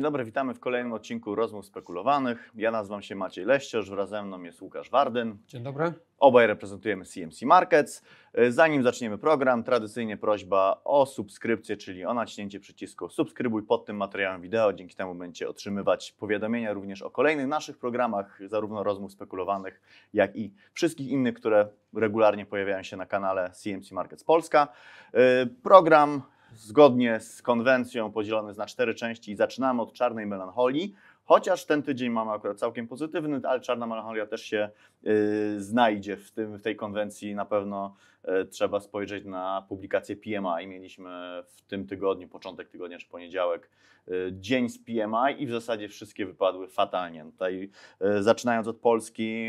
Dzień dobry, witamy w kolejnym odcinku Rozmów Spekulowanych. Ja nazywam się Maciej Leściarz, wraz ze mną jest Łukasz Wardyn. Dzień dobry. Obaj reprezentujemy CMC Markets. Zanim zaczniemy program, tradycyjnie prośba o subskrypcję, czyli o naciśnięcie przycisku subskrybuj pod tym materiałem wideo. Dzięki temu będziecie otrzymywać powiadomienia również o kolejnych naszych programach, zarówno Rozmów Spekulowanych, jak i wszystkich innych, które regularnie pojawiają się na kanale CMC Markets Polska. Yy, program zgodnie z konwencją podzielony na cztery części i zaczynamy od czarnej melancholii. Chociaż ten tydzień mamy akurat całkiem pozytywny, ale czarna melancholia też się y, znajdzie w, tym, w tej konwencji na pewno E, trzeba spojrzeć na publikację PMI. Mieliśmy w tym tygodniu, początek tygodnia czy poniedziałek, e, dzień z PMI i w zasadzie wszystkie wypadły fatalnie. Tutaj e, zaczynając od Polski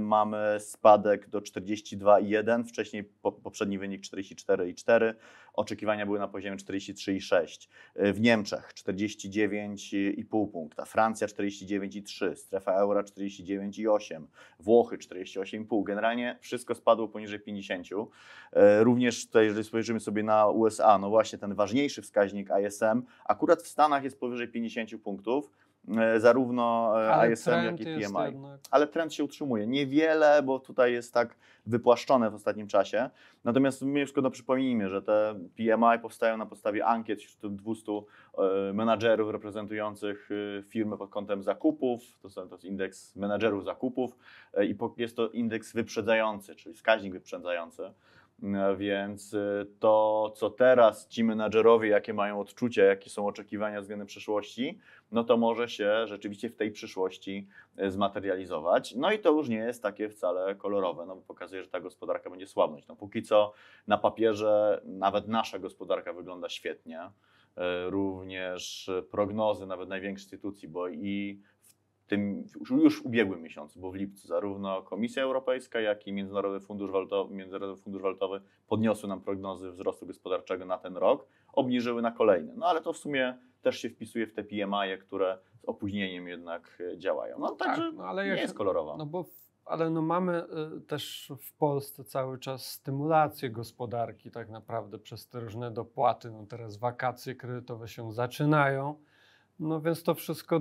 mamy spadek do 42,1, wcześniej poprzedni wynik 44,4, oczekiwania były na poziomie 43,6. W Niemczech 49,5 punkta, Francja 49,3, strefa euro 49,8, Włochy 48,5. Generalnie wszystko spadło poniżej 50 życiu. E, również tutaj, jeżeli spojrzymy sobie na USA, no właśnie ten ważniejszy wskaźnik ISM, akurat w Stanach jest powyżej 50 punktów, E, zarówno e, Ale ISM, jak i PMI. Jednak... Ale trend się utrzymuje. Niewiele, bo tutaj jest tak wypłaszczone w ostatnim czasie. Natomiast my już no, przypomnijmy, że te PMI powstają na podstawie ankiet wśród 200 e, menadżerów reprezentujących firmy pod kątem zakupów. To, są, to jest indeks menadżerów zakupów i jest to indeks wyprzedzający, czyli wskaźnik wyprzedzający. E, więc e, to, co teraz ci menadżerowie, jakie mają odczucia, jakie są oczekiwania względem przyszłości, no to może się rzeczywiście w tej przyszłości e, zmaterializować. No i to już nie jest takie wcale kolorowe, no bo pokazuje, że ta gospodarka będzie słabnąć. No póki co na papierze nawet nasza gospodarka wygląda świetnie. Również prognozy nawet największych instytucji, bo i tym już w ubiegłym miesiącu, bo w lipcu zarówno Komisja Europejska, jak i Międzynarodowy Fundusz Walutowy, Międzynarodowy Fundusz Walutowy podniosły nam prognozy wzrostu gospodarczego na ten rok, obniżyły na kolejny. No ale to w sumie też się wpisuje w te PMI, które z opóźnieniem jednak e, działają. No tak, także no, ale nie jak, jest kolorowa. No bo ale no mamy e, też w Polsce cały czas stymulację gospodarki tak naprawdę przez te różne dopłaty. No teraz wakacje kredytowe się zaczynają no więc to wszystko e,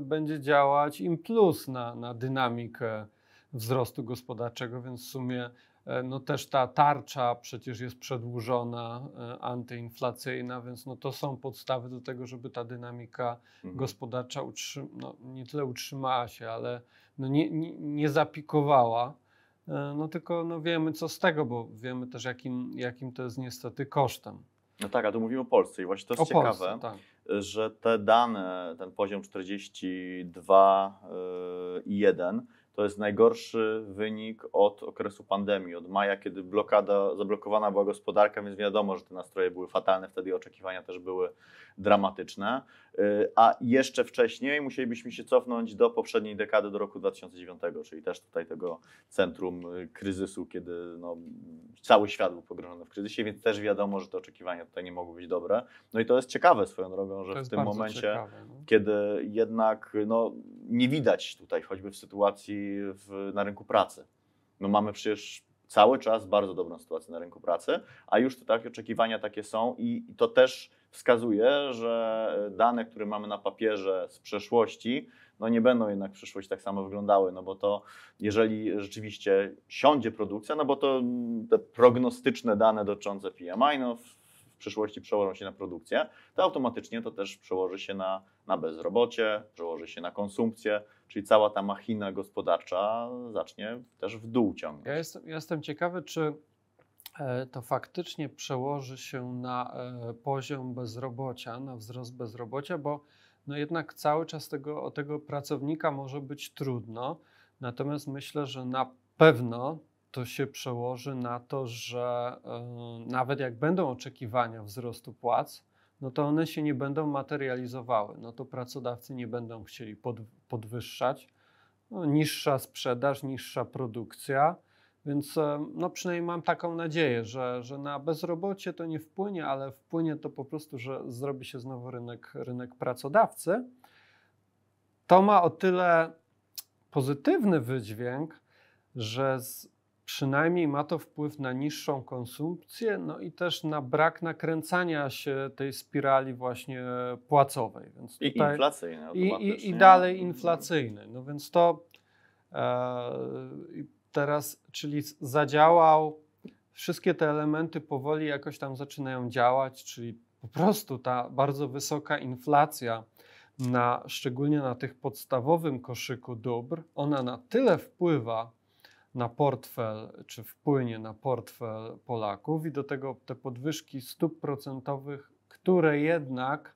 będzie działać im plus na, na dynamikę wzrostu gospodarczego, więc w sumie e, no też ta tarcza przecież jest przedłużona, e, antyinflacyjna, więc no to są podstawy do tego, żeby ta dynamika mhm. gospodarcza utrzyma, no nie tyle utrzymała się, ale no nie, nie, nie, zapikowała. No tylko no wiemy co z tego, bo wiemy też jakim, jakim to jest niestety kosztem. No tak, a tu mówimy o Polsce i właśnie to jest o ciekawe. Polsce, tak że te dane, ten poziom 42,1 to jest najgorszy wynik od okresu pandemii, od maja, kiedy blokada, zablokowana była gospodarka, więc wiadomo, że te nastroje były fatalne, wtedy oczekiwania też były dramatyczne. Y, a jeszcze wcześniej musielibyśmy się cofnąć do poprzedniej dekady, do roku 2009, czyli też tutaj tego centrum y, kryzysu, kiedy no, cały świat był pogrążony w kryzysie, więc też wiadomo, że te oczekiwania tutaj nie mogły być dobre. No i to jest ciekawe swoją drogą, że w tym momencie, ciekawe, no. kiedy jednak no, nie widać tutaj, choćby w sytuacji w, na rynku pracy. No mamy przecież cały czas bardzo dobrą sytuację na rynku pracy, a już te takie oczekiwania takie są i, i to też wskazuje, że dane, które mamy na papierze z przeszłości, no nie będą jednak w przyszłości tak samo wyglądały, no bo to jeżeli rzeczywiście siądzie produkcja, no bo to te prognostyczne dane dotyczące PMI, no przyszłości przełożą się na produkcję, to automatycznie to też przełoży się na, na bezrobocie, przełoży się na konsumpcję, czyli cała ta machina gospodarcza zacznie też w dół ciągnąć. Ja jestem, jestem ciekawy, czy e, to faktycznie przełoży się na e, poziom bezrobocia, na wzrost bezrobocia, bo no jednak cały czas tego, o tego pracownika może być trudno. Natomiast myślę, że na pewno to się przełoży na to, że e, nawet jak będą oczekiwania wzrostu płac, no to one się nie będą materializowały. No to pracodawcy nie będą chcieli podwyższać. No, niższa sprzedaż, niższa produkcja. Więc e, no przynajmniej mam taką nadzieję, że, że na bezrobocie to nie wpłynie, ale wpłynie to po prostu, że zrobi się znowu rynek, rynek pracodawcy. To ma o tyle pozytywny wydźwięk, że z przynajmniej ma to wpływ na niższą konsumpcję, no i też na brak nakręcania się tej spirali właśnie płacowej. Więc I inflacyjnej. No I, i, I dalej mhm. inflacyjnej. No więc to e, teraz, czyli zadziałał, wszystkie te elementy powoli jakoś tam zaczynają działać, czyli po prostu ta bardzo wysoka inflacja, na, szczególnie na tych podstawowym koszyku dóbr, ona na tyle wpływa, na portfel, czy wpłynie na portfel Polaków i do tego te podwyżki stóp procentowych, które jednak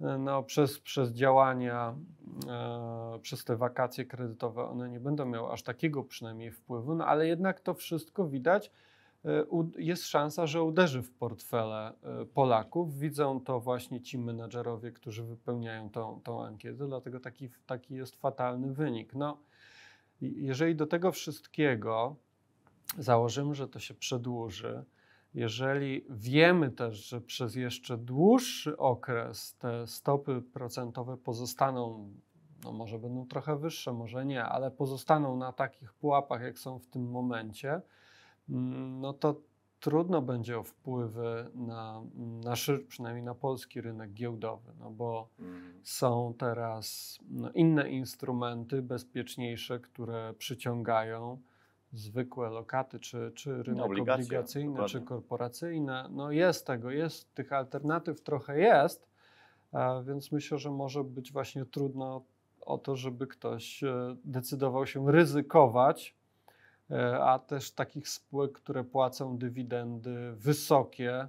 e, no, przez, przez działania, e, przez te wakacje kredytowe one nie będą miały aż takiego przynajmniej wpływu, no, ale jednak to wszystko widać, e, u, jest szansa, że uderzy w portfele e, Polaków. Widzą to właśnie ci menedżerowie, którzy wypełniają tą, tą ankietę, dlatego taki, taki jest fatalny wynik. No, jeżeli do tego wszystkiego założymy, że to się przedłuży, jeżeli wiemy też, że przez jeszcze dłuższy okres te stopy procentowe pozostaną, no może będą trochę wyższe, może nie, ale pozostaną na takich pułapach, jak są w tym momencie, mm, no to trudno będzie o wpływy na nasz, przynajmniej na polski rynek giełdowy, no bo mhm. są teraz no, inne instrumenty bezpieczniejsze, które przyciągają zwykłe lokaty, czy, czy rynek Obligacja, obligacyjny, dokładnie. czy korporacyjny. No jest tego, jest, tych alternatyw trochę jest, więc myślę, że może być właśnie trudno o to, żeby ktoś e, decydował się ryzykować E, a też takich spółek, które płacą dywidendy wysokie,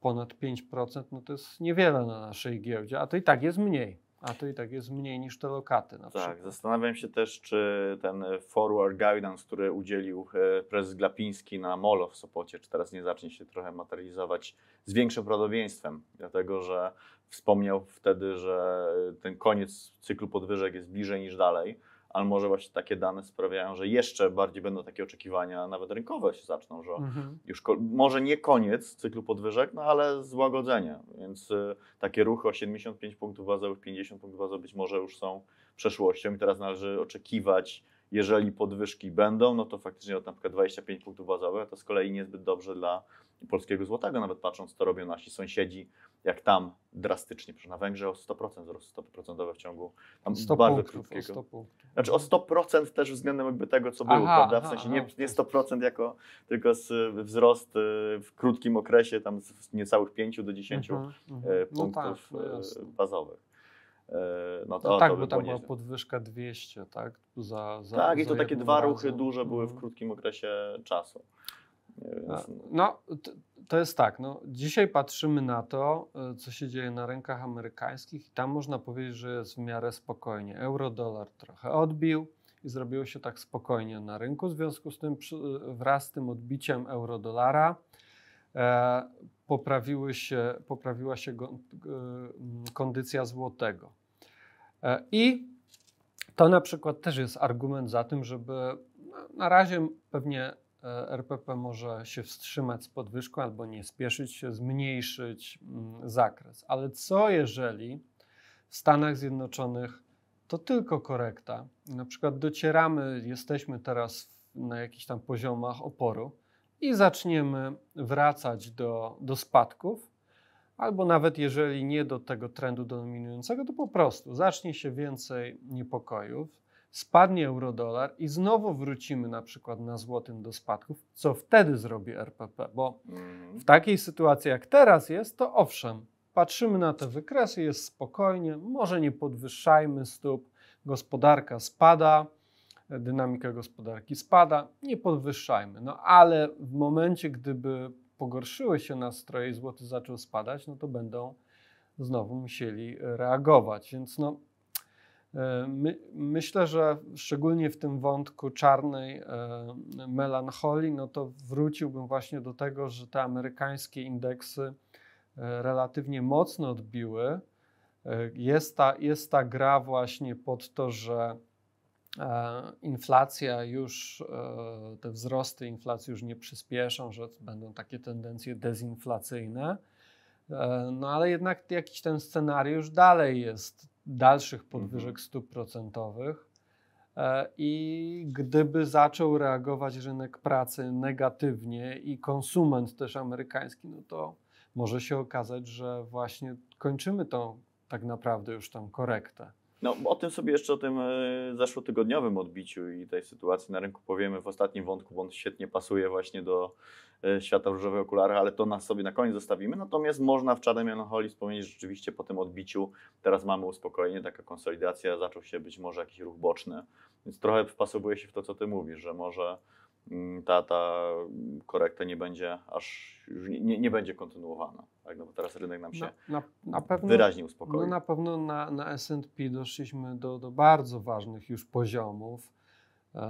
ponad 5%, no to jest niewiele na naszej giełdzie, a to i tak jest mniej. A to i tak jest mniej niż te lokaty. Na tak, przykład. tak, zastanawiam się też, czy ten forward guidance, który udzielił e, prezes Glapiński na Molo w Sopocie, czy teraz nie zacznie się trochę materializować z większym prawdopodobieństwem, dlatego że wspomniał wtedy, że ten koniec cyklu podwyżek jest bliżej niż dalej ale może właśnie takie dane sprawiają, że jeszcze bardziej będą takie oczekiwania, nawet rynkowe się zaczną, że mhm. już może nie koniec cyklu podwyżek, no ale złagodzenie, więc y, takie ruchy o 75 punktów bazowych, 50 punktów bazowych być może już są przeszłością i teraz należy oczekiwać, jeżeli podwyżki będą, no to faktycznie od na przykład 25 punktów bazowych, to z kolei niezbyt dobrze dla polskiego złotego, nawet patrząc co robią nasi sąsiedzi jak tam drastycznie, przecież na Węgrzech o 100% wzrost stopy procentowe w ciągu tam 100 bardzo punktów, krótkiego. O 100 znaczy o 100% też względem jakby tego, co aha, było, prawda? W sensie aha, nie, nie 100% jako, tylko wzrost y, w krótkim okresie tam z niecałych 5 do 10 mhm, mhm. y, no tak, punktów no tak, bazowych. No, no, to, no tak, to by bo tam była podwyżka 200, tak? Za, za, tak, za i to takie dwa ruchy duże były w mhm. krótkim okresie czasu. No, to jest tak. No, dzisiaj patrzymy na to, e, co się dzieje na rynkach amerykańskich i tam można powiedzieć, że jest w miarę spokojnie. Euro-dolar trochę odbił i zrobiło się tak spokojnie na rynku. W związku z tym e, wraz z tym odbiciem euro-dolara e, poprawiły się, poprawiła się kondycja złotego. I to na przykład też jest argument za tym, żeby no, na razie pewnie RPP może się wstrzymać z podwyżką albo nie spieszyć się, zmniejszyć mm, zakres. Ale co jeżeli w Stanach Zjednoczonych to tylko korekta? Na przykład docieramy, jesteśmy teraz na jakichś tam poziomach oporu i zaczniemy wracać do, do spadków, albo nawet jeżeli nie do tego trendu dominującego, to po prostu zacznie się więcej niepokojów, spadnie eurodolar i znowu wrócimy na przykład na złotym do spadków, co wtedy zrobi RPP? Bo mhm. w takiej sytuacji jak teraz jest, to owszem, patrzymy na te wykresy, jest spokojnie, może nie podwyższajmy stóp, gospodarka spada, dynamika gospodarki spada, nie podwyższajmy. No ale w momencie, gdyby pogorszyły się nastroje i złoty zaczął spadać, no to będą znowu musieli reagować. Więc no, My, myślę, że szczególnie w tym wątku czarnej e, melancholii, no to wróciłbym właśnie do tego, że te amerykańskie indeksy e, relatywnie mocno odbiły. E, jest ta, jest ta gra właśnie pod to, że inflacja już, te wzrosty inflacji już nie przyspieszą, że będą takie tendencje dezinflacyjne. No ale jednak jakiś ten scenariusz dalej jest dalszych mhm. podwyżek stóp procentowych. E, I gdyby zaczął reagować rynek pracy negatywnie i konsument też amerykański, no to może się okazać, że właśnie kończymy tą tak naprawdę już tą korektę. No, o tym sobie jeszcze, o tym e, zeszłotygodniowym odbiciu i tej sytuacji na rynku powiemy w ostatnim wątku, bo on świetnie pasuje właśnie do e, świata różowych okularów, ale to nas sobie na koniec zostawimy. Natomiast można w czarnej melancholii wspomnieć, że rzeczywiście po tym odbiciu teraz mamy uspokojenie, taka konsolidacja, zaczął się być może jakiś ruch boczny, więc trochę wpasowuje się w to, co ty mówisz, że może Mm, ta, ta korekta nie będzie aż nie, nie będzie kontynuowana. Tak? No bo teraz rynek nam się na, na, na wyraźnie uspokoił. No na pewno na, na S&P doszliśmy do, do bardzo ważnych już poziomów. E,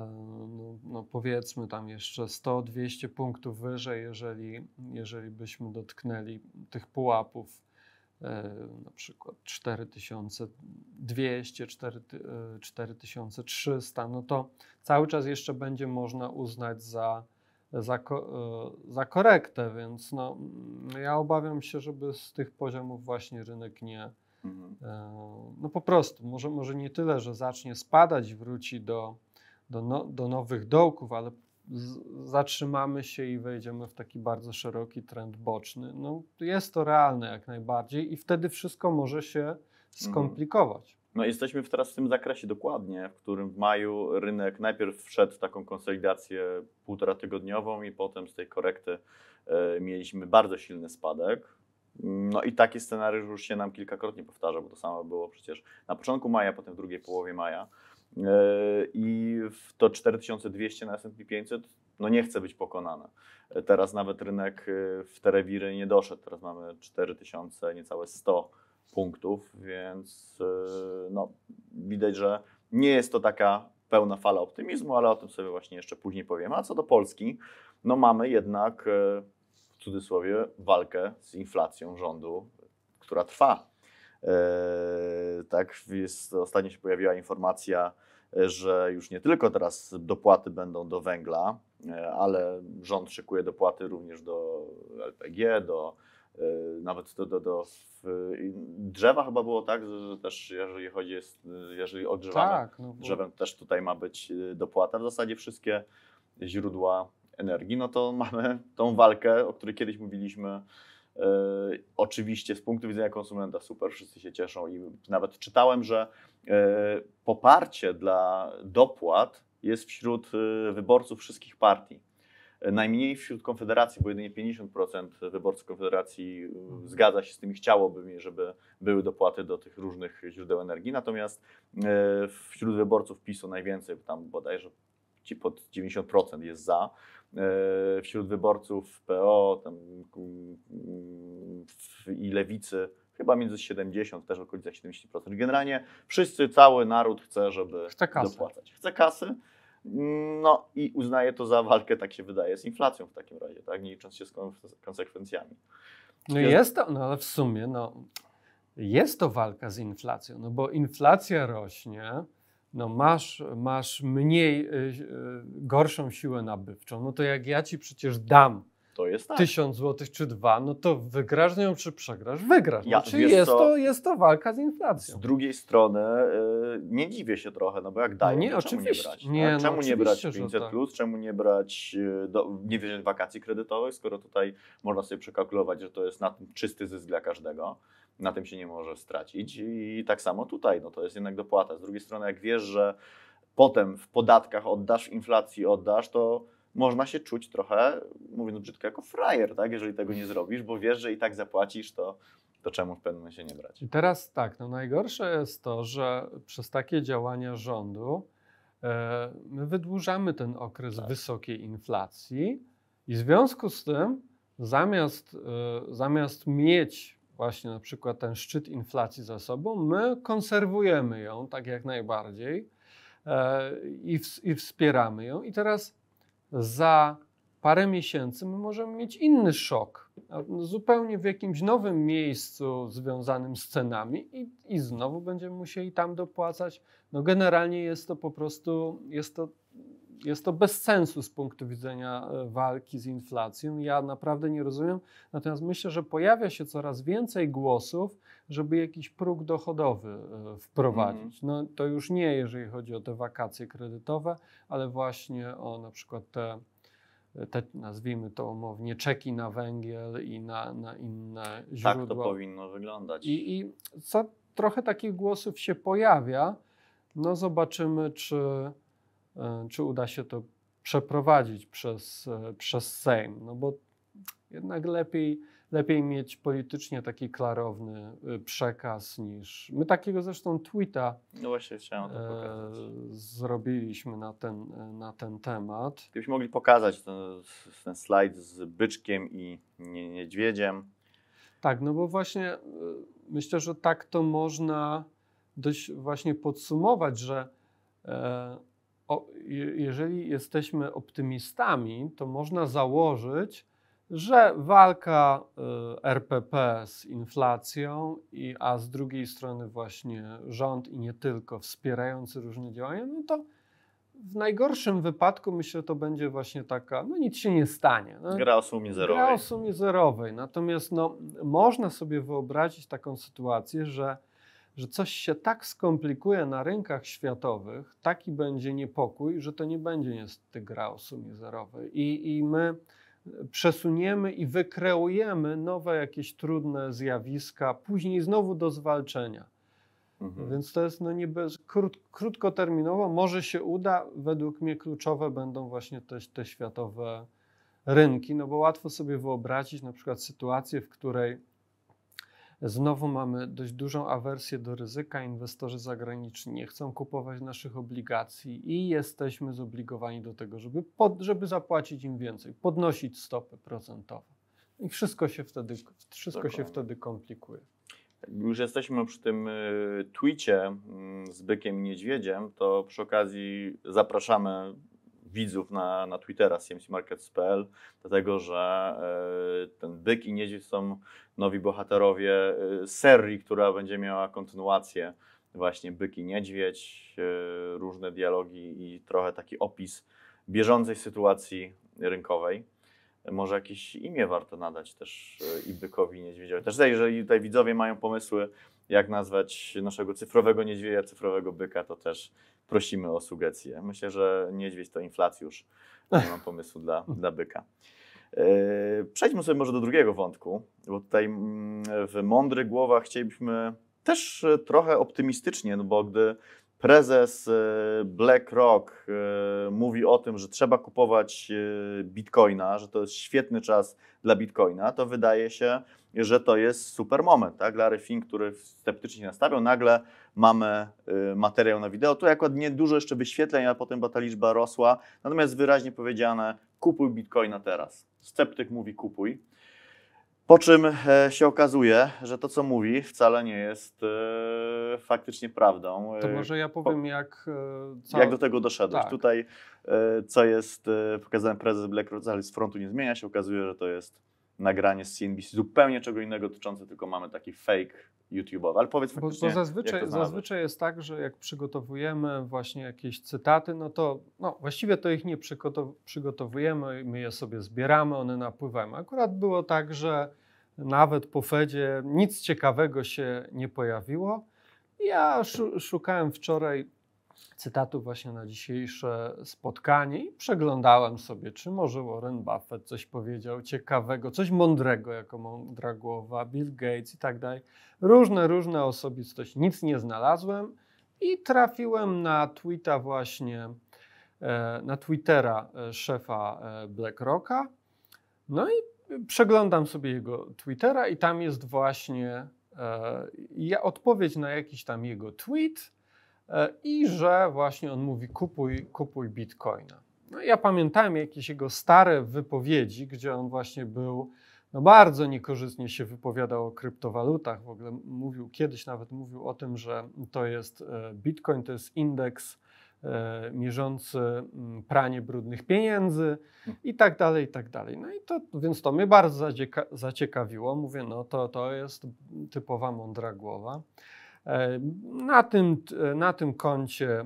no, no, powiedzmy tam jeszcze 100-200 punktów wyżej, jeżeli, jeżeli byśmy dotknęli tych pułapów E, na przykład 4200, 4300, e, no to cały czas jeszcze będzie można uznać za, za, e, za korektę, więc no, mm, ja obawiam się, żeby z tych poziomów właśnie rynek nie, mhm. no po prostu, może, może nie tyle, że zacznie spadać, wróci do, do, no, do nowych dołków, ale po zatrzymamy się i wejdziemy w taki bardzo szeroki trend boczny. No, jest to realne jak najbardziej i wtedy wszystko może się mhm. skomplikować. No jesteśmy teraz w tym zakresie dokładnie, w którym w maju rynek najpierw wszedł w taką konsolidację półtora tygodniową i potem z tej korekty e, mieliśmy bardzo silny spadek. No i taki scenariusz już się nam kilkakrotnie powtarza, bo to samo było przecież na początku maja, potem w drugiej połowie maja i to 4200 na S&P 500 no nie chce być pokonane. Teraz nawet rynek y, w te nie doszedł, teraz mamy 4000, niecałe 100 punktów, więc y, no, widać, że nie jest to taka pełna fala optymizmu, ale o tym sobie właśnie jeszcze później powiem. A co do Polski, no mamy jednak y, w cudzysłowie walkę z inflacją rządu, która trwa E, tak, jest, ostatnio się pojawiła informacja, e, że już nie tylko teraz dopłaty będą do węgla, e, ale rząd szykuje dopłaty również do LPG, do nawet do, do, do drzewa chyba było tak, że też jeżeli chodzi jest, jeżeli odgrzewamy tak, no bo... drzewem, też tutaj ma być dopłata. W zasadzie wszystkie źródła energii, no to mamy tą walkę, o której kiedyś mówiliśmy, E, oczywiście z punktu widzenia konsumenta super, wszyscy się cieszą i nawet czytałem, że e, poparcie dla dopłat jest wśród e, wyborców wszystkich partii. Najmniej wśród Konfederacji, bo jedynie 50% wyborców Konfederacji zgadza się z tym i chciałoby, żeby były dopłaty do tych różnych źródeł energii. Natomiast wśród wyborców PiSu najwięcej, tam bodajże ci pod 90% jest za. E, wśród wyborców PO tam, mm, i lewicy chyba między 70, też w okolicach 70%. Generalnie wszyscy, cały naród chce, żeby chce kasy. dopłacać. Chce kasy. No i uznaje to za walkę, tak się wydaje, z inflacją w takim razie, tak? nie licząc się z konsekwencjami. No jest to, no ale w sumie no, jest to walka z inflacją, no bo inflacja rośnie, no masz, masz mniej, y, y, gorszą siłę nabywczą, no to jak ja ci przecież dam to jest tak. Tysiąc złotych czy dwa, no to wygrasz nią czy przegrasz? Wygrasz. Ja, czy jest to, jest to walka z inflacją. Z drugiej strony y, nie dziwię się trochę, no bo jak daje, no nie, oczywiście. Tak? No nie brać? Nie, Czemu no, nie brać 500+, tak. plus, czemu nie brać, y, do, nie wziąć wakacji kredytowej, skoro tutaj można sobie przekalkulować, że to jest na tym czysty zysk dla każdego na tym się nie może stracić. I tak samo tutaj, no to jest jednak dopłata. Z drugiej strony, jak wiesz, że potem w podatkach oddasz, inflacji oddasz, to można się czuć trochę, mówiąc brzydko, jako frajer, tak? jeżeli tego nie zrobisz, bo wiesz, że i tak zapłacisz, to, to czemu w pewnym momencie nie brać? I teraz tak, no najgorsze jest to, że przez takie działania rządu e, my wydłużamy ten okres tak. wysokiej inflacji i w związku z tym zamiast, e, zamiast mieć właśnie na przykład ten szczyt inflacji za sobą, my konserwujemy ją tak jak najbardziej. E, I, w, I wspieramy ją. I teraz za parę miesięcy my możemy mieć inny szok, zupełnie w jakimś nowym miejscu związanym z cenami i, i znowu będziemy musieli tam dopłacać. No generalnie jest to po prostu, jest to jest to bez sensu z punktu widzenia e, walki z inflacją. Ja naprawdę nie rozumiem. Natomiast myślę, że pojawia się coraz więcej głosów, żeby jakiś próg dochodowy e, wprowadzić. Mhm. No, to już nie, jeżeli chodzi o te wakacje kredytowe, ale właśnie o na przykład te te, nazwijmy to umownie, czeki na węgiel i na, na inne źródła. Tak to powinno wyglądać. I, i co, trochę takich głosów się pojawia. No zobaczymy, czy E, czy uda się to przeprowadzić przez, e, przez Sejm. No bo jednak lepiej, lepiej mieć politycznie taki klarowny e, przekaz niż. My takiego zresztą tweeta no właśnie chciałem to zrobiliśmy na ten, na ten temat. Gdybyśmy mogli pokazać ten, ten slajd z byczkiem i niedźwiedziem. Tak, no bo właśnie myślę, że tak to można dość właśnie podsumować, że o, jeżeli jesteśmy optymistami, to można założyć, że walka y, RPP z inflacją, i, a z drugiej strony właśnie rząd i nie tylko wspierający różne działania, no to w najgorszym wypadku myślę, to będzie właśnie taka, no nic się nie stanie. No, gra o sumie zerowej. Gra o sumie zerowej. Natomiast no, można sobie wyobrazić taką sytuację, że że coś się tak skomplikuje na rynkach światowych, taki będzie niepokój, że to nie będzie niestety gra o sumie zerowej. I, i my przesuniemy i wykreujemy nowe jakieś trudne zjawiska, później znowu do zwalczenia. Mhm. Więc to jest no niby krót, krótkoterminowo, może się uda. Według mnie kluczowe będą właśnie te, te światowe rynki, no bo łatwo sobie wyobrazić na przykład sytuację, w której Znowu mamy dość dużą awersję do ryzyka. Inwestorzy zagraniczni nie chcą kupować naszych obligacji i jesteśmy zobligowani do tego, żeby, pod, żeby zapłacić im więcej, podnosić stopy procentowe. I wszystko się wtedy, wszystko się wtedy komplikuje. Już jesteśmy przy tym y, mm, z bykiem i niedźwiedziem, to przy okazji zapraszamy widzów na, na Twittera cmcmarkets.pl, dlatego że e, ten byk i niedźwiedź są nowi bohaterowie e, serii, która będzie miała kontynuację właśnie byk i niedźwiedź, e, różne dialogi i trochę taki opis bieżącej sytuacji rynkowej. Może jakieś imię warto nadać też i bykowi, i niedźwiedziowi. Też tutaj, jeżeli tutaj widzowie mają pomysły, jak nazwać naszego cyfrowego niedźwiedzia, cyfrowego byka, to też prosimy o sugestie. Myślę, że niedźwiedź to inflacjusz. Nie mam pomysłu dla, dla byka. E, przejdźmy sobie może do drugiego wątku, bo tutaj mm, w mądrych głowach chcielibyśmy też e, trochę optymistycznie, no bo gdy prezes e, BlackRock mówi o tym, że trzeba kupować bitcoina, że to jest świetny czas dla bitcoina, to wydaje się, że to jest super moment. Tak? Larry Fink, który sceptycznie się nastawiał, nagle mamy y, materiał na wideo. Tu akurat nie dużo jeszcze wyświetleń, a potem ta liczba rosła. Natomiast wyraźnie powiedziane, kupuj Bitcoina teraz. Sceptyk mówi kupuj. Po czym e, się okazuje, że to, co mówi, wcale nie jest e, faktycznie prawdą. E, to może ja powiem, jak. Jak do tego doszedłeś. Tak. Tutaj, co jest pokazałem prezes BlackRock, ale z frontu nie zmienia się, okazuje, że to jest nagranie z CNBC, zupełnie czego innego dotyczące, tylko mamy taki fake YouTube'owy. Ale powiedz faktycznie, bo, bo zazwyczaj, jak to zazwyczaj jest tak, że jak przygotowujemy właśnie jakieś cytaty, no to no, właściwie to ich nie przygotowujemy, my je sobie zbieramy, one napływają. Akurat było tak, że nawet po Fedzie nic ciekawego się nie pojawiło. Ja szukałem wczoraj cytatu właśnie na dzisiejsze spotkanie i przeglądałem sobie, czy może Warren Buffett coś powiedział ciekawego, coś mądrego jako mądra głowa, Bill Gates i tak dalej. Różne, różne osobistości. Nic nie znalazłem i trafiłem na tweeta właśnie, e, na Twittera e, szefa e, BlackRocka. No i przeglądam sobie jego Twittera i tam jest właśnie odpowiedź na jakiś tam jego tweet – E, i że właśnie on mówi kupuj, kupuj bitcoina. No ja pamiętam jakieś jego stare wypowiedzi, gdzie on właśnie był, no bardzo niekorzystnie się wypowiadał o kryptowalutach, w ogóle mówił, kiedyś nawet mówił o tym, że to jest e, bitcoin, to jest indeks e, mierzący mm, pranie brudnych pieniędzy i tak dalej, i tak dalej. No i to, więc to mnie bardzo zacieka zaciekawiło. Mówię, no to, to jest typowa mądra głowa. E, na tym, na tym koncie e,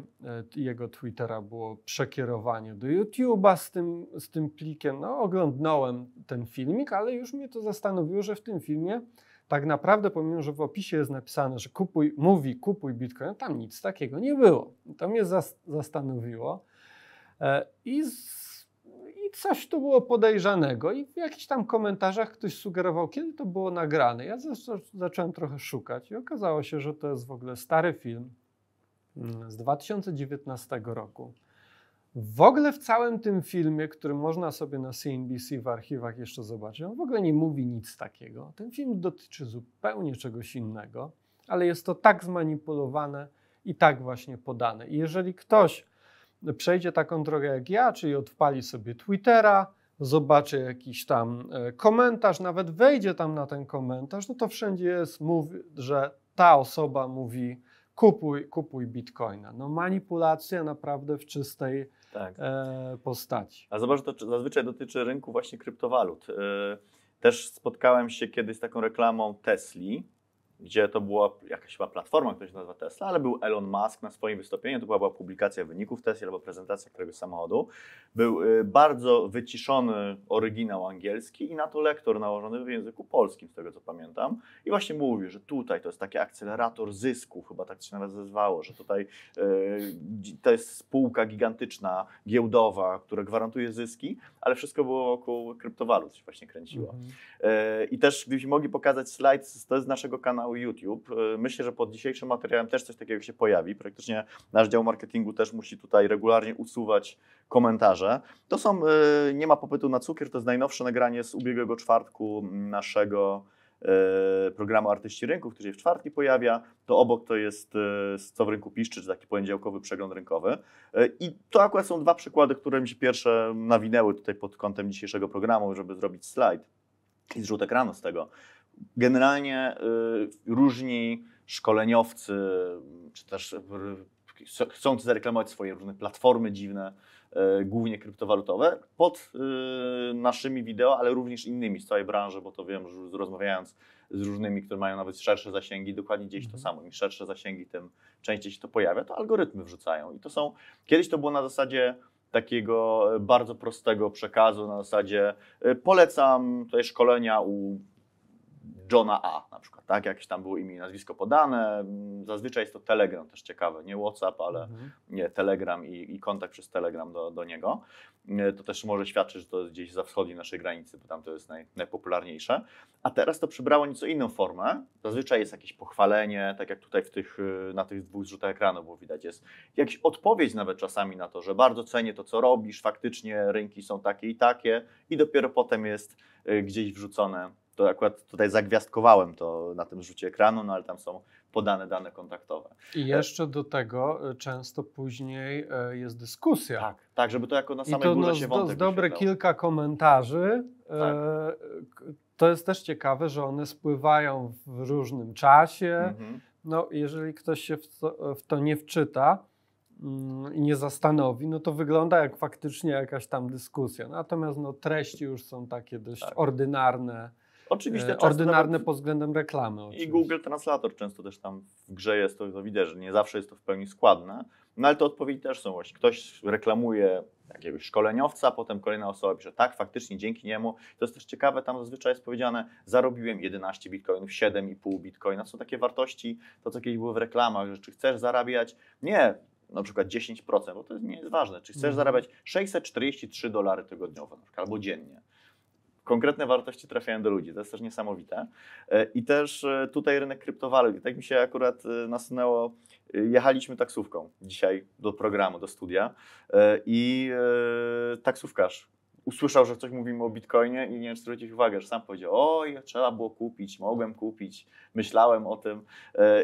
jego Twittera było przekierowanie do YouTube'a z tym, z tym plikiem. No, oglądnąłem ten filmik, ale już mnie to zastanowiło, że w tym filmie tak naprawdę, pomimo że w opisie jest napisane, że kupuj, mówi kupuj Bitcoin, tam nic takiego nie było. To mnie zas, zastanowiło. E, I i coś tu było podejrzanego. I w jakichś tam komentarzach ktoś sugerował, kiedy to było nagrane. Ja zacząłem trochę szukać i okazało się, że to jest w ogóle stary film mm, z 2019 roku. W ogóle w całym tym filmie, który można sobie na CNBC w archiwach jeszcze zobaczyć, on w ogóle nie mówi nic takiego. Ten film dotyczy zupełnie czegoś innego, ale jest to tak zmanipulowane i tak właśnie podane. I jeżeli ktoś przejdzie taką drogę jak ja, czyli odpali sobie Twittera, zobaczy jakiś tam e, komentarz, nawet wejdzie tam na ten komentarz, no to wszędzie jest, mówi, że ta osoba mówi kupuj, kupuj bitcoina. No manipulacja naprawdę w czystej tak. e, postaci. A zobacz, to zazwyczaj dotyczy rynku właśnie kryptowalut. E, też spotkałem się kiedyś z taką reklamą Tesli, gdzie to była jakaś chyba platforma, która się nazywa Tesla, ale był Elon Musk na swoim wystąpieniu, to była, była publikacja wyników Tesla albo prezentacja któregoś samochodu. Był y, bardzo wyciszony oryginał angielski i na to lektor nałożony w języku polskim, z tego co pamiętam. I właśnie mówi, że tutaj to jest taki akcelerator zysku, chyba tak się nawet zezwało, że tutaj y, to jest spółka gigantyczna, giełdowa, która gwarantuje zyski, ale wszystko było wokół kryptowalut, się właśnie kręciło. Mhm. Y, I też gdybyśmy mogli pokazać slajd, to jest z naszego kanału kanału YouTube. Y, myślę, że pod dzisiejszym materiałem też coś takiego się pojawi. Praktycznie nasz dział marketingu też musi tutaj regularnie usuwać komentarze. To są y, Nie ma popytu na cukier, to jest najnowsze nagranie z ubiegłego czwartku naszego y, programu Artyści Rynku, który się w czwartki pojawia. To obok to jest Co w rynku piszczy, czy taki poniedziałkowy przegląd rynkowy. I to akurat są dwa przykłady, które mi się pierwsze nawinęły tutaj pod kątem dzisiejszego programu, żeby zrobić slajd i zrzut ekranu z tego generalnie y, różni szkoleniowcy, czy też y, chcący zareklamować swoje różne platformy dziwne, y, głównie kryptowalutowe, pod naszymi wideo, ale również innymi z całej branży, bo to wiem, że rozmawiając z różnymi, które mają nawet szersze zasięgi, dokładnie gdzieś to mhm. samo. Im szersze zasięgi, tym częściej się to pojawia, to algorytmy wrzucają. I to są, kiedyś to było na zasadzie takiego e, bardzo prostego przekazu, na zasadzie e, polecam tutaj szkolenia u Johna A na przykład, tak? Jakieś tam było imię i nazwisko podane. Zazwyczaj jest to Telegram też ciekawe, nie WhatsApp, ale mhm. nie, Telegram i, i, kontakt przez Telegram do, do niego. E, to też może świadczyć, że to gdzieś za wschodniej naszej granicy, bo tam to jest naj, najpopularniejsze. A teraz to przybrało nieco inną formę. Zazwyczaj jest jakieś pochwalenie, tak jak tutaj w tych, e, na tych dwóch zrzutach ekranu było widać, jest jakaś odpowiedź nawet czasami na to, że bardzo cenię to, co robisz, faktycznie rynki są takie i takie i dopiero potem jest e, gdzieś wrzucone to akurat tutaj zagwiazdkowałem to na tym rzucie ekranu, no ale tam są podane dane kontaktowe. I e, jeszcze do tego e, często później e, jest dyskusja. Tak, tak żeby to jako na samej I to górze no, się wątek dobre kilka komentarzy. Tak. to jest też ciekawe, że one spływają w różnym czasie. Mhm. No, jeżeli ktoś się w to, w to nie wczyta, mm, i nie zastanowi, no to wygląda jak faktycznie jakaś tam dyskusja. Natomiast no, treści już są takie dość tak. ordynarne. Oczywiście e, ordynarne nawet... pod względem reklamy. Oczywiście. I Google Translator często też tam w grze jest, to, to widać, że nie zawsze jest to w pełni składne, no ale te odpowiedzi też są właśnie. Ktoś reklamuje jakiegoś szkoleniowca, potem kolejna osoba pisze, tak, faktycznie dzięki niemu. To jest też ciekawe, tam zazwyczaj jest powiedziane, zarobiłem 11 bitcoinów, 7,5 bitcoina. Są takie wartości, to co kiedyś było w reklamach, że czy chcesz zarabiać? Nie, na przykład 10%, bo to nie jest ważne. Czy chcesz mhm. zarabiać 643 dolary tygodniowo na przykład, albo dziennie, konkretne wartości trafiają do ludzi. To jest też niesamowite. E, I też e, tutaj rynek kryptowalut. Tak mi się akurat e, nasunęło, jechaliśmy taksówką dzisiaj do programu, do studia i taksówkarz usłyszał, że coś mówimy o Bitcoinie i nie wiem, uwagę, że sam powiedział, oj, trzeba było kupić, mogłem kupić, myślałem o tym,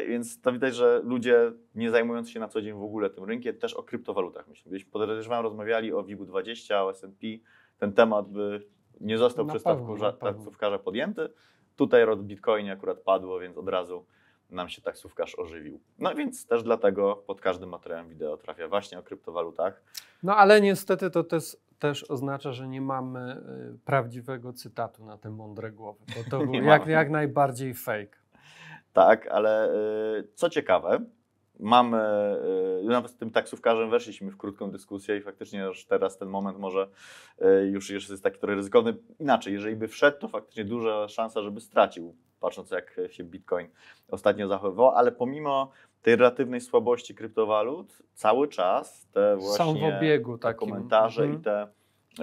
więc to widać, że ludzie nie zajmując się na co dzień w ogóle tym rynkiem, też o kryptowalutach myślą. myślę. Podejrzewam, rozmawiali o WIBU-20, o S&P, ten temat by nie został przez taksówkarza podjęty. Tutaj rod Bitcoin akurat padło, więc od razu nam się taksówkarz ożywił. No więc też dlatego pod każdym materiałem wideo trafia właśnie o kryptowalutach. No ale niestety to też, też oznacza, że nie mamy y, prawdziwego cytatu na te mądre głowy, bo to był jak, jak najbardziej fake. Tak, ale y, co ciekawe, mamy, e, e, nawet z tym taksówkarzem weszliśmy w krótką dyskusję i faktycznie już teraz ten moment może e, już jest taki trochę ryzykowny. Inaczej, jeżeli by wszedł, to faktycznie duża szansa, żeby stracił, patrząc jak się Bitcoin ostatnio zachowywał, ale pomimo tej relatywnej słabości kryptowalut, cały czas te właśnie Są w obiegu te komentarze mhm. i te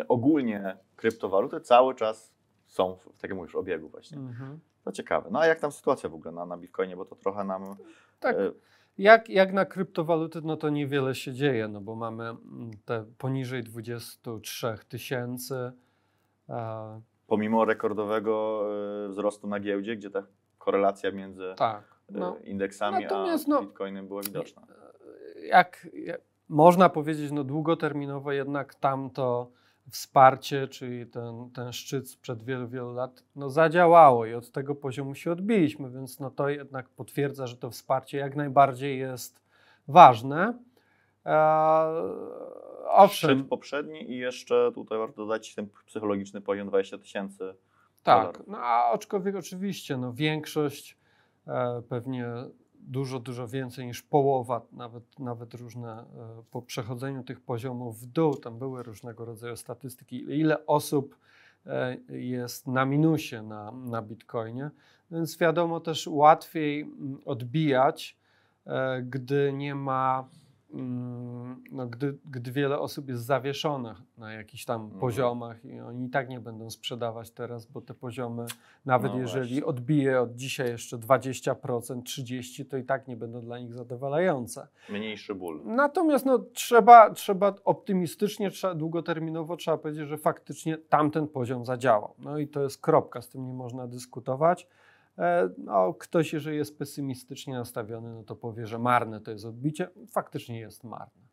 ogólnie kryptowaluty cały czas są, tak jak mówisz, obiegu właśnie. Mhm. To ciekawe. No a jak tam sytuacja w ogóle na, na Bitcoinie, bo to trochę nam... Tak. Y jak, jak na kryptowaluty, no to niewiele się dzieje, no bo mamy mm, te poniżej 23 tysięcy. E... Pomimo rekordowego y, wzrostu na giełdzie, gdzie ta korelacja między tak, e, no. y, indeksami Natomiast, a no, bitcoinem była widoczna. jak, jak, można powiedzieć, no długoterminowo jednak tam to wsparcie, czyli ten, ten szczyt sprzed wielu, wielu lat, no zadziałało i od tego poziomu się odbiliśmy, więc no to jednak potwierdza, że to wsparcie jak najbardziej jest ważne. Eee, owszem. Szczyt poprzedni i jeszcze tutaj warto dodać ten psychologiczny poziom 20 tysięcy. Tak, no a aczkolwiek oczywiście no większość e, pewnie dużo, dużo więcej niż połowa, nawet, nawet różne e, po przechodzeniu tych poziomów w dół, tam były różnego rodzaju statystyki, ile osób e, jest na minusie na, na Bitcoinie. Więc wiadomo też łatwiej mm, odbijać, e, gdy nie ma Mm, no, gdy, gdy wiele osób jest zawieszonych na jakichś tam mhm. poziomach i oni i tak nie będą sprzedawać teraz, bo te poziomy, nawet no jeżeli właśnie. odbije od dzisiaj jeszcze 20%, 30%, to i tak nie będą dla nich zadowalające. Mniejszy ból. Natomiast no, trzeba, trzeba optymistycznie, trzeba, długoterminowo trzeba powiedzieć, że faktycznie tamten poziom zadziałał. No i to jest kropka, z tym nie można dyskutować no ktoś, jeżeli jest pesymistycznie nastawiony, no to powie, że marne to jest odbicie. Faktycznie jest marne.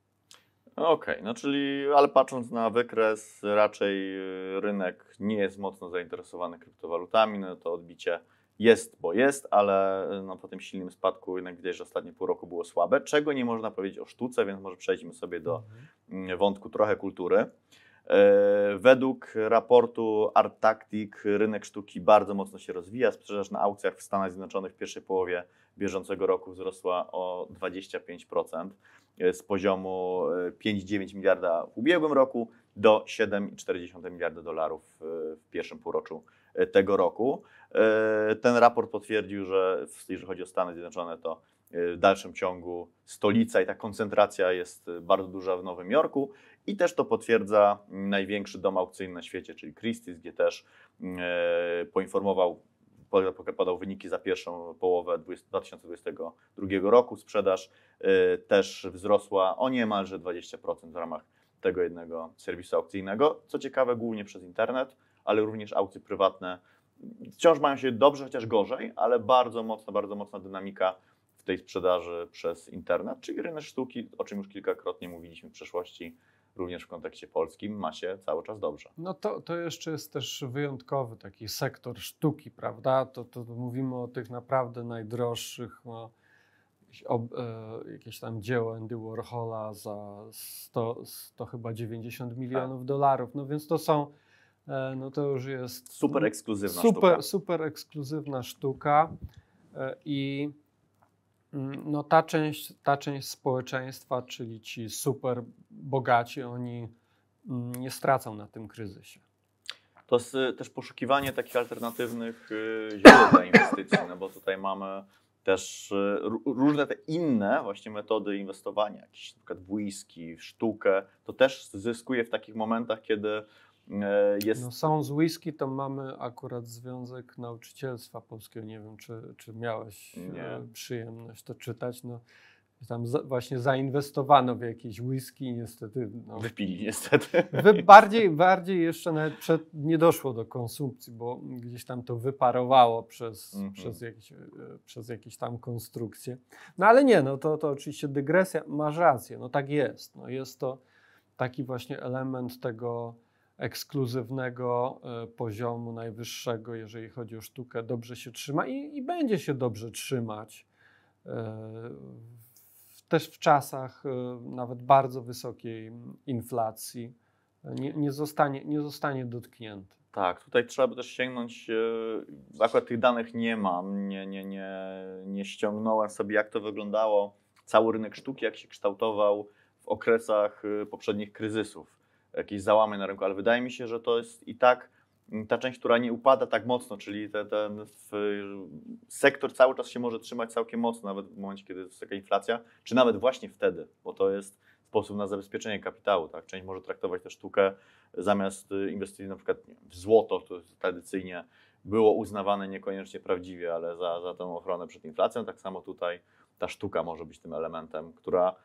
Okej, okay, no czyli, ale patrząc na wykres, raczej y, rynek nie jest mocno zainteresowany kryptowalutami, no to odbicie jest, bo jest, ale y, no, po tym silnym spadku jednak widać, że ostatnie pół roku było słabe, czego nie można powiedzieć o sztuce, więc może przejdźmy sobie do mhm. y, wątku trochę kultury. E, według raportu Art Tactic rynek sztuki bardzo mocno się rozwija. Sprzedaż na aukcjach w Stanach Zjednoczonych w pierwszej połowie bieżącego roku wzrosła o 25% e, z poziomu 5,9 e, miliarda w ubiegłym roku do 7,4 miliarda dolarów w pierwszym półroczu tego roku. Ten raport potwierdził, że jeżeli chodzi o Stany Zjednoczone, to w dalszym ciągu stolica i ta koncentracja jest bardzo duża w Nowym Jorku i też to potwierdza największy dom aukcyjny na świecie, czyli Christie's, gdzie też e, poinformował podał wyniki za pierwszą połowę 2022 roku. Sprzedaż e, też wzrosła o niemalże 20% w ramach tego jednego serwisu aukcyjnego. Co ciekawe, głównie przez internet, ale również aukcje prywatne wciąż mają się dobrze, chociaż gorzej, ale bardzo mocna, bardzo mocna dynamika w tej sprzedaży przez internet, czyli rynek sztuki, o czym już kilkakrotnie mówiliśmy w przeszłości, również w kontekście polskim ma się cały czas dobrze. No to, to jeszcze jest też wyjątkowy taki sektor sztuki, prawda? To, to mówimy o tych naprawdę najdroższych, no, ob, e, jakieś tam dzieło Andy Warhola za 100, 100 chyba 90 milionów tak. dolarów. No więc to są, e, no to już jest... Super ekskluzywna super, sztuka. Super ekskluzywna sztuka e, i... Mm, no ta część, ta część społeczeństwa, czyli ci super bogaci, oni mm, nie stracą na tym kryzysie. To jest też poszukiwanie takich alternatywnych y, źródeł inwestycji, no bo tutaj mamy też y, różne te inne właśnie metody inwestowania, jakieś na przykład w whisky, w sztukę, to też zyskuje w takich momentach, kiedy E, jest... No, są z whisky, to mamy akurat Związek Nauczycielstwa Polskiego. Nie wiem, czy, czy miałeś e, Nie. przyjemność to czytać. No, tam za, właśnie zainwestowano w jakieś whisky niestety. No, Wypili niestety. Wy, bardziej, bardziej jeszcze nawet przed, nie doszło do konsumpcji, bo gdzieś tam to wyparowało przez, mm -hmm. przez, jakieś, e, przez jakieś tam konstrukcje. No ale nie, no to, to oczywiście dygresja. Masz rację, no tak jest. No, jest to taki właśnie element tego ekskluzywnego e, poziomu, najwyższego, jeżeli chodzi o sztukę, dobrze się trzyma i, i będzie się dobrze trzymać. E, też w czasach e, nawet bardzo wysokiej inflacji nie, nie, zostanie, nie zostanie dotknięty. Tak, tutaj trzeba by też sięgnąć, akurat tych danych nie mam, nie, nie, nie, nie ściągnąłem sobie jak to wyglądało, cały rynek sztuki, jak się kształtował w okresach poprzednich kryzysów jakieś załamy na rynku, ale wydaje mi się, że to jest i tak mm, ta część, która nie upada tak mocno, czyli ten, ten w, sektor cały czas się może trzymać całkiem mocno, nawet w momencie, kiedy jest taka inflacja, czy nawet właśnie wtedy, bo to jest sposób na zabezpieczenie kapitału. Tak? Część może traktować tę sztukę zamiast y, inwestycji na przykład w złoto, to tradycyjnie było uznawane niekoniecznie prawdziwie, ale za, za tę ochronę przed inflacją. Tak samo tutaj ta sztuka może być tym elementem, która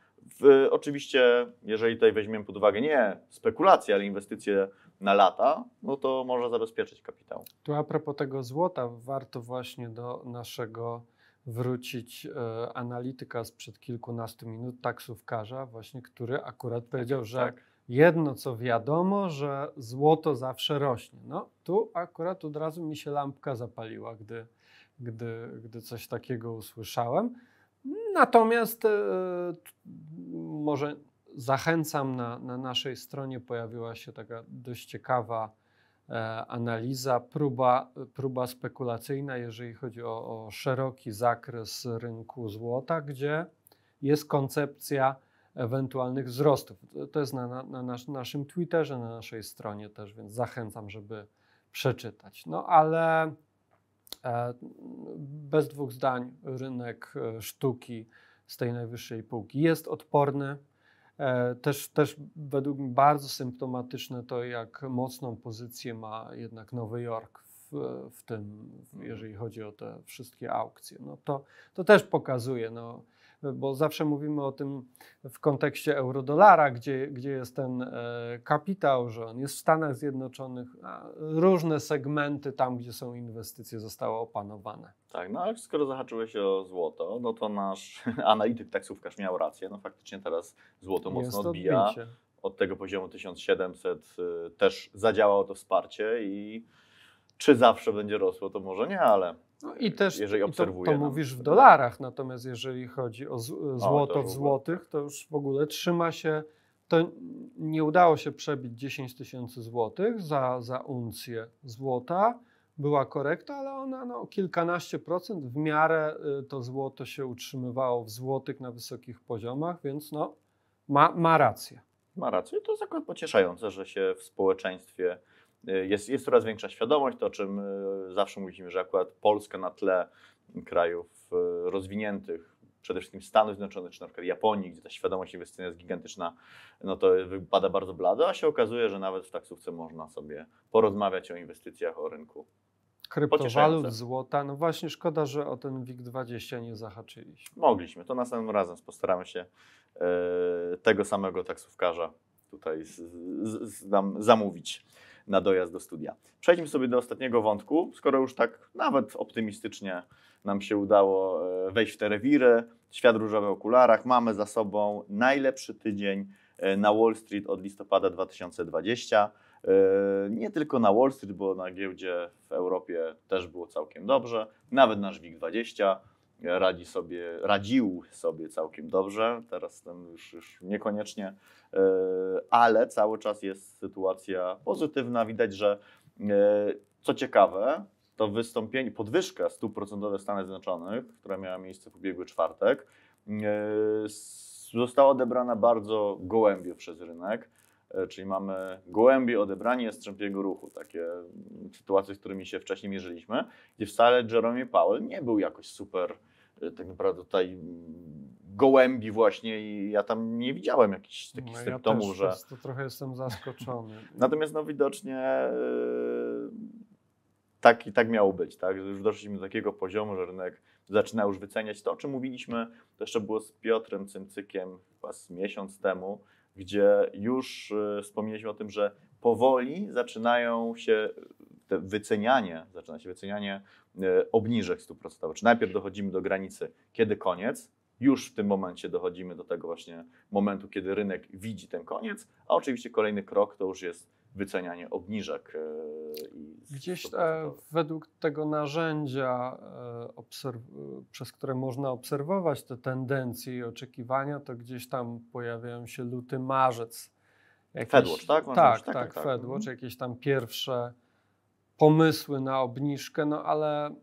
w, oczywiście, jeżeli tutaj weźmiemy pod uwagę nie spekulacje, ale inwestycje na lata, no to może zabezpieczyć kapitał. Tu a propos tego złota, warto właśnie do naszego wrócić e, analityka sprzed kilkunastu minut, taksówkarza właśnie, który akurat tak, powiedział, że tak. jedno co wiadomo, że złoto zawsze rośnie. No tu akurat od razu mi się lampka zapaliła, gdy, gdy, gdy coś takiego usłyszałem. Natomiast e, może zachęcam, na, na naszej stronie pojawiła się taka dość ciekawa e, analiza, próba, próba spekulacyjna, jeżeli chodzi o, o szeroki zakres rynku złota, gdzie jest koncepcja ewentualnych wzrostów. To jest na, na, na naszym Twitterze, na naszej stronie też, więc zachęcam, żeby przeczytać. No ale E, bez dwóch zdań rynek e, sztuki z tej najwyższej półki jest odporny. E, też, też według mnie bardzo symptomatyczne to, jak mocną pozycję ma jednak Nowy Jork w, w tym, jeżeli chodzi o te wszystkie aukcje. No to, to też pokazuje, no, bo zawsze mówimy o tym w kontekście eurodolara, gdzie, gdzie jest ten e, kapitał, że on jest w Stanach Zjednoczonych, różne segmenty tam, gdzie są inwestycje, zostały opanowane. Tak, no ale skoro zahaczyłeś o złoto, no to nasz analityk taksówkarz miał rację, no faktycznie teraz złoto jest mocno odbija. Odbicie. Od tego poziomu 1700 e, też zadziałało to wsparcie i czy zawsze będzie rosło, to może nie, ale no i też jeżeli obserwuję, to, to mówisz w dolarach, natomiast jeżeli chodzi o złoto w złotych, to już w ogóle trzyma się, to nie udało się przebić 10 tysięcy złotych za, za uncję złota. Była korekta, ale ona no, kilkanaście procent w miarę y, to złoto się utrzymywało w złotych na wysokich poziomach, więc no, ma, ma rację. Ma rację. To jest akurat pocieszające, że się w społeczeństwie Y, jest, jest coraz większa świadomość, to o czym y, zawsze mówimy, że akurat Polska na tle krajów y, rozwiniętych, przede wszystkim Stanów Zjednoczonych, czy na przykład Japonii, gdzie ta świadomość inwestycyjna jest gigantyczna, no to wypada bardzo blado, a się okazuje, że nawet w taksówce można sobie porozmawiać o inwestycjach, o rynku. Kryptowalut, złota, no właśnie szkoda, że o ten WIG20 nie zahaczyliśmy. Mogliśmy, to następnym razem postaramy się tego samego taksówkarza tutaj z, z, z zamówić na dojazd do studia. Przejdźmy sobie do ostatniego wątku, skoro już tak nawet optymistycznie nam się udało e, wejść w te rewiry, świat różowy okularach, mamy za sobą najlepszy tydzień e, na Wall Street od listopada 2020. E, nie tylko na Wall Street, bo na giełdzie w Europie też było całkiem dobrze, nawet na WIG20 radzi sobie, radził sobie całkiem dobrze, teraz ten już, już niekoniecznie, e, ale cały czas jest sytuacja pozytywna. Widać, że e, co ciekawe, to wystąpienie, podwyżka procentowych Stanów Zjednoczonych, która miała miejsce w ubiegły czwartek, e, została odebrana bardzo gołębie przez rynek. E, czyli mamy głębiej odebranie strzępiego ruchu, takie sytuacje, z którymi się wcześniej mierzyliśmy, gdzie wcale Jeremy Powell nie był jakoś super e, tak naprawdę tutaj gołębi właśnie i ja tam nie widziałem jakichś takich no, symptomów, ja że... To trochę jestem zaskoczony. Natomiast no widocznie e, tak i tak miało być, tak? już doszliśmy do takiego poziomu, że rynek zaczyna już wyceniać to, o czym mówiliśmy. To jeszcze było z Piotrem Cymcykiem chyba miesiąc temu, gdzie już y, wspomnieliśmy o tym, że powoli zaczynają się y, wycenianie, zaczyna się wycenianie y, obniżek stóp procentowych. Czy najpierw dochodzimy do granicy, kiedy koniec, już w tym momencie dochodzimy do tego właśnie momentu, kiedy rynek widzi ten koniec, a oczywiście kolejny krok to już jest wycenianie obniżek. E, gdzieś e, według tego narzędzia, e, przez które można obserwować te tendencje i oczekiwania, to gdzieś tam pojawiają się luty, marzec. Jakieś, Fedwatch, tak? Tak, tak? tak, tak, tak, tak. Fedwatch, mhm. jakieś tam pierwsze pomysły na obniżkę, no ale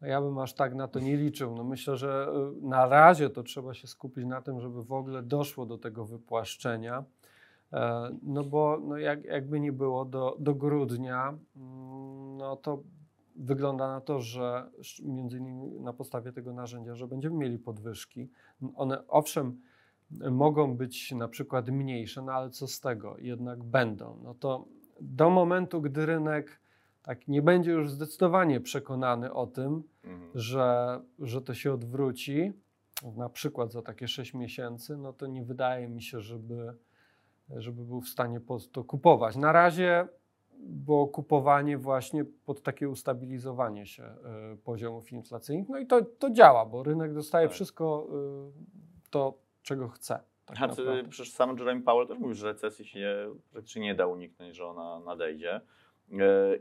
ja bym aż tak na to nie liczył. No myślę, że na razie to trzeba się skupić na tym, żeby w ogóle doszło do tego wypłaszczenia E, no bo no jak, jakby nie było do, do grudnia, mm, no to wygląda na to, że między innymi na podstawie tego narzędzia, że będziemy mieli podwyżki. One owszem mogą być na przykład mniejsze, no ale co z tego, jednak będą. No to do momentu, gdy rynek tak nie będzie już zdecydowanie przekonany o tym, mhm. że, że to się odwróci, na przykład za takie 6 miesięcy, no to nie wydaje mi się, żeby żeby był w stanie to kupować. Na razie było kupowanie właśnie pod takie ustabilizowanie się e, poziomów inflacyjnych. No i to, to działa, bo rynek dostaje tak. wszystko e, to, czego chce. Tak A ty, przecież sam Jeremy Powell też mówił, że recesji się praktycznie nie da uniknąć, że ona nadejdzie. E,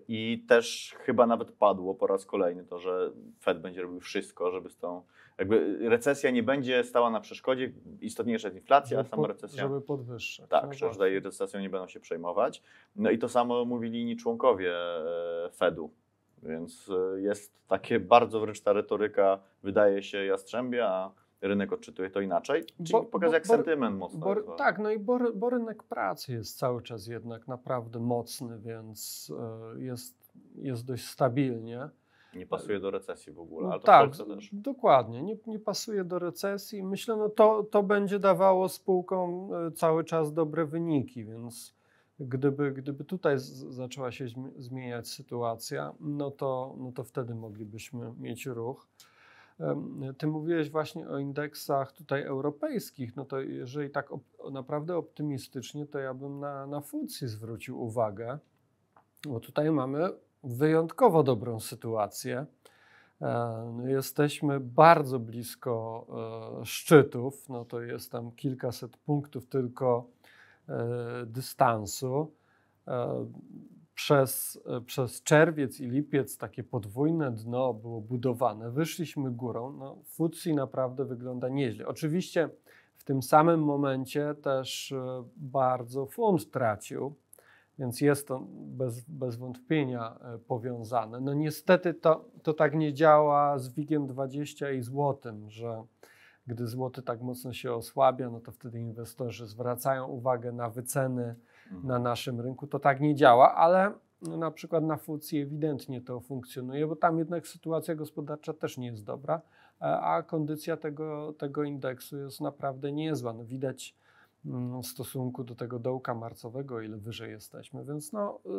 I też chyba nawet padło po raz kolejny to, że Fed będzie robił wszystko, żeby z tą jakby recesja nie będzie stała na przeszkodzie, istotniejsza jest inflacja, żeby a sama recesja. Żeby podwyższyć. Tak, no że recesją nie będą się przejmować. No i to samo mówili inni członkowie e, Fedu. Więc e, jest takie bardzo wręcz ta retoryka, wydaje się jastrzębia, a rynek odczytuje to inaczej. Czyli bo, pokazuje, jak bo, sentyment mocno. Bo, tak, no i bo, rynek pracy jest cały czas jednak naprawdę mocny, więc e, jest, jest dość stabilnie. Nie pasuje do recesji w ogóle, no ale to tak, też. Dokładnie, nie, nie pasuje do recesji. Myślę, no to, to będzie dawało spółkom e, cały czas dobre wyniki, więc gdyby, gdyby tutaj z, zaczęła się zmieniać sytuacja, no to, no to wtedy moglibyśmy mieć ruch. Ty mówiłeś właśnie o indeksach tutaj europejskich, no to jeżeli tak op naprawdę optymistycznie, to ja bym na, na FTSE zwrócił uwagę, bo tutaj mamy wyjątkowo dobrą sytuację. E, jesteśmy bardzo blisko e, szczytów, no to jest tam kilkaset punktów tylko e, dystansu. Przez, przez czerwiec i lipiec takie podwójne dno było budowane. Wyszliśmy górą. No, Futsi naprawdę wygląda nieźle. Oczywiście w tym samym momencie też bardzo funt tracił. Więc jest to bez, bez wątpienia e, powiązane. No niestety to, to tak nie działa z WIGiem 20 i złotym, że gdy złoty tak mocno się osłabia, no to wtedy inwestorzy zwracają uwagę na wyceny mhm. na naszym rynku. To tak nie działa, ale no, na przykład na Fucji ewidentnie to funkcjonuje, bo tam jednak sytuacja gospodarcza też nie jest dobra, e, a kondycja tego, tego indeksu jest naprawdę niezła. No widać stosunku do tego dołka marcowego, ile wyżej jesteśmy. Więc no, y,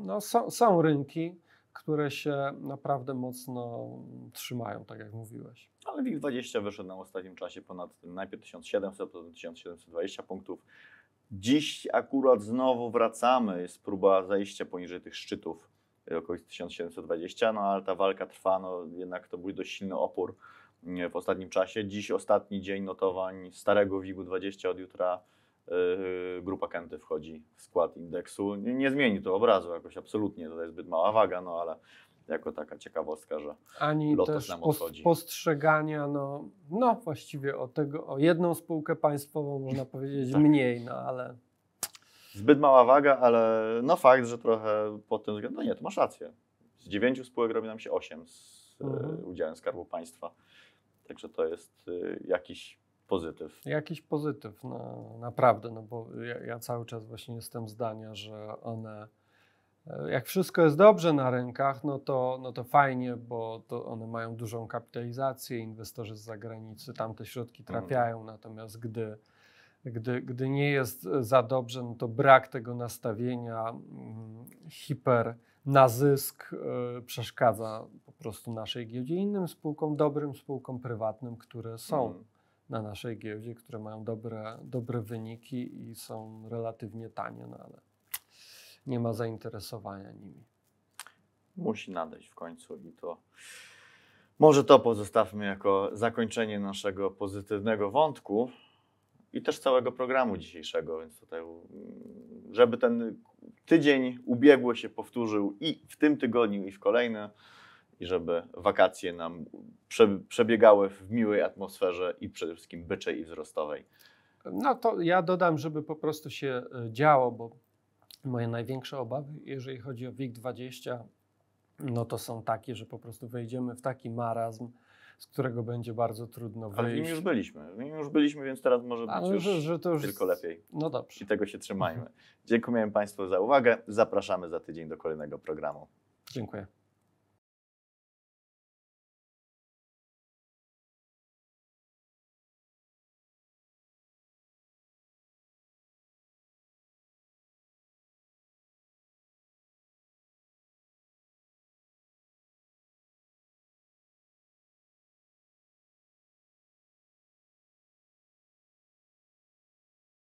no są, są rynki, które się naprawdę mocno trzymają, tak jak mówiłeś. Ale WIG20 wyszedł na ostatnim czasie ponad tym, najpierw 1700, potem 1720 punktów. Dziś akurat znowu wracamy, jest próba zejścia poniżej tych szczytów y, około 1720, no ale ta walka trwa, no jednak to był dość silny opór w ostatnim czasie. Dziś ostatni dzień notowań starego WIG-20, od jutra yy, grupa Kenty wchodzi w skład indeksu. Nie, nie zmieni to obrazu jakoś absolutnie, to jest zbyt mała waga, no ale jako taka ciekawostka, że Ani Lotos też nam odchodzi. postrzegania, no, no właściwie o, tego, o jedną spółkę państwową można powiedzieć tak. mniej, no ale... Zbyt mała waga, ale no fakt, że trochę pod tym względem, no nie, to masz rację. Z dziewięciu spółek robi nam się osiem z e, mhm. udziałem Skarbu Państwa. Także to jest y, jakiś pozytyw. Jakiś pozytyw, no, naprawdę, no bo ja, ja cały czas właśnie jestem zdania, że one e, jak wszystko jest dobrze na rynkach, no to, no to fajnie, bo to one mają dużą kapitalizację, inwestorzy z zagranicy tam te środki mhm. trafiają, natomiast gdy, gdy, gdy nie jest za dobrze, no to brak tego nastawienia mm, hiper na zysk e, przeszkadza prostu naszej giełdzie innym spółkom, dobrym spółkom prywatnym, które są mm. na naszej giełdzie, które mają dobre, dobre wyniki i są relatywnie tanie, no ale nie ma zainteresowania nimi. Musi nadejść w końcu i to. Może to pozostawmy jako zakończenie naszego pozytywnego wątku i też całego programu dzisiejszego, więc tutaj, żeby ten tydzień ubiegły się powtórzył i w tym tygodniu, i w kolejnym i żeby wakacje nam przebiegały w miłej atmosferze i przede wszystkim byczej i wzrostowej. No to ja dodam, żeby po prostu się e, działo, bo moje największe obawy, jeżeli chodzi o WIG20, no to są takie, że po prostu wejdziemy w taki marazm, z którego będzie bardzo trudno wyjść. Ale w nim już byliśmy, w nim już byliśmy, więc teraz może być już, że, że już tylko lepiej. No dobrze. I tego się trzymajmy. Dziękujemy Państwu za uwagę. Zapraszamy za tydzień do kolejnego programu. Dziękuję.